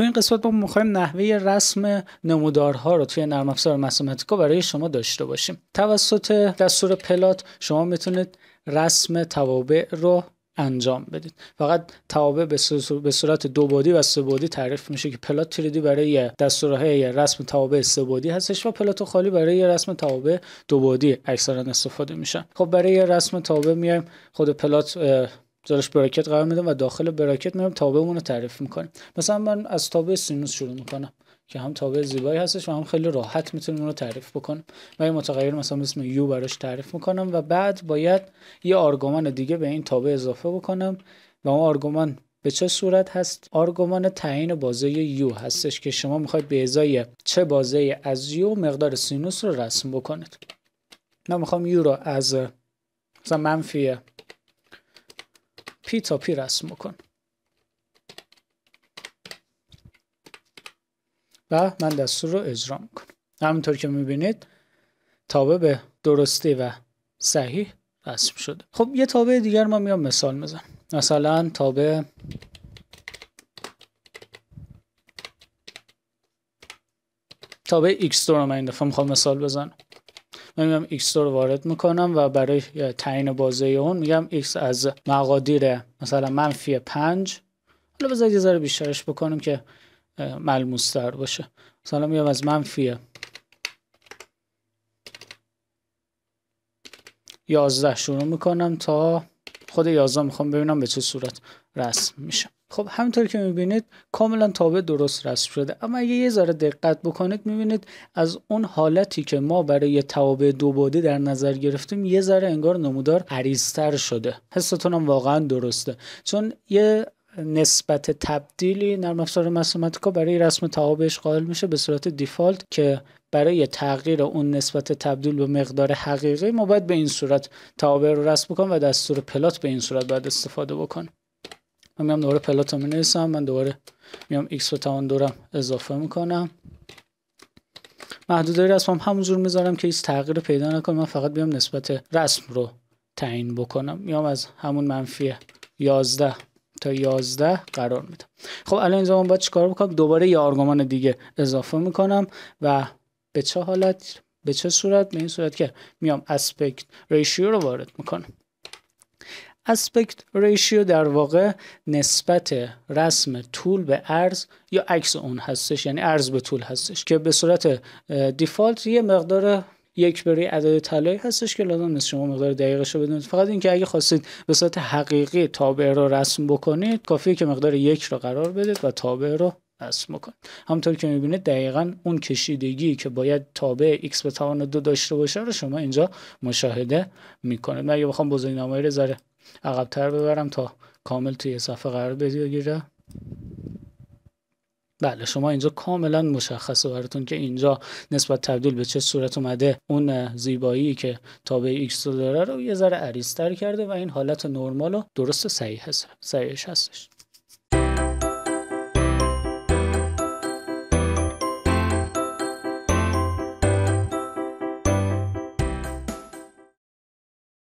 تو این قسمت ما میخوایم نحوه رسم نمودارها رو توی نرم افزار مسامتیکا برای شما داشته باشیم توسط دستور پلات شما میتونید رسم توابع رو انجام بدید فقط توابع به صورت دو بادی و سه تعریف میشه که پلات تریدی برای دستورهای رسم توابع سه هستش و پلات خالی برای رسم توابع دو بادی اکثرا استفاده میشن خب برای رسم توابع میایم خود پلات زیرش براکت قرار میدم و داخل براکت میرم تابعمون رو تعریف میکنیم مثلا من از تابع سینوس شروع میکنم که هم تابع زیبایی هستش و هم خیلی راحت میتونیم اون رو تعریف بکنم من یه متغیر مثلا اسم یو براش تعریف میکنم و بعد باید یه آرگومن دیگه به این تابع اضافه بکنم و اون آرگومن به چه صورت هست آرگومان تعیین بازه یو هستش که شما میخواید به ازای چه بازه از یو مقدار سینوس رو رسم بکنید من میخوام یو رو از مثلا منفی پی تا پی رسم بکن و من دستور رو اجرا میکنم همونطور که میبینید تابه به درستی و صحیح رسم شده خب یه تابه دیگر ما میام مثال میزن. مثلا تابه تابه x دو رو من این دفعه میخوام مثال بزنم من میگم x رو وارد میکنم و برای تعیین بازه اون میگم x از مقادیر مثلا منفی 5 حالا بذارید یه ذره بیشترش بکنم که ملموستر باشه مثلا میگم از منفی 11 شروع میکنم تا خود 11 میخوام ببینم به چه صورت رسم میشه خب همینطور که میبینید کاملا تابع درست رسم شده اما اگه یه ذره دقت بکنید میبینید از اون حالتی که ما برای توابع دو بعدی در نظر گرفتیم یه ذره انگار نمودار عریضتر شده حستون هم واقعا درسته چون یه نسبت تبدیلی نرم افزار مسوماتیکا برای رسم توابعش قائل میشه به صورت دیفالت که برای تغییر اون نسبت تبدیل به مقدار حقیقی ما باید به این صورت تابع رو رسم بکنیم و دستور پلات به این صورت باید استفاده بکنیم من میام دوباره پلاتو می نویسم من دوباره میام x به توان دورم اضافه میکنم محدوده هم همونجور میذارم که هیچ تغییر پیدا نکنه من فقط بیام نسبت رسم رو تعیین بکنم میام از همون منفی 11 تا 11 قرار میدم خب الان اینجا من باید چیکار بکنم دوباره یه آرگومان دیگه اضافه میکنم و به چه حالت به چه صورت به این صورت که میام اسپکت ریشیو رو وارد میکنم اسپکت ریشیو در واقع نسبت رسم طول به عرض یا عکس اون هستش یعنی عرض به طول هستش که به صورت دیفالت یه مقدار یک بری عدد طلایی هستش که لازم نیست شما مقدار دقیقش رو بدونید فقط اینکه اگه خواستید به صورت حقیقی تابع رو رسم بکنید کافیه که مقدار یک رو قرار بدید و تابع رو رسم بکنید همطور که میبینید دقیقا اون کشیدگی که باید تابع x به توان دو داشته باشه رو شما اینجا مشاهده میکنید من اگه بخوام نمایی رو ذره عقبتر ببرم تا کامل توی صفحه قرار بگیره بله شما اینجا کاملا مشخصه براتون که اینجا نسبت تبدیل به چه صورت اومده اون زیبایی که تابع ایکس داره رو یه ذره عریضتر کرده و این حالت نرمال و درست صحیح هست صحیحش هستش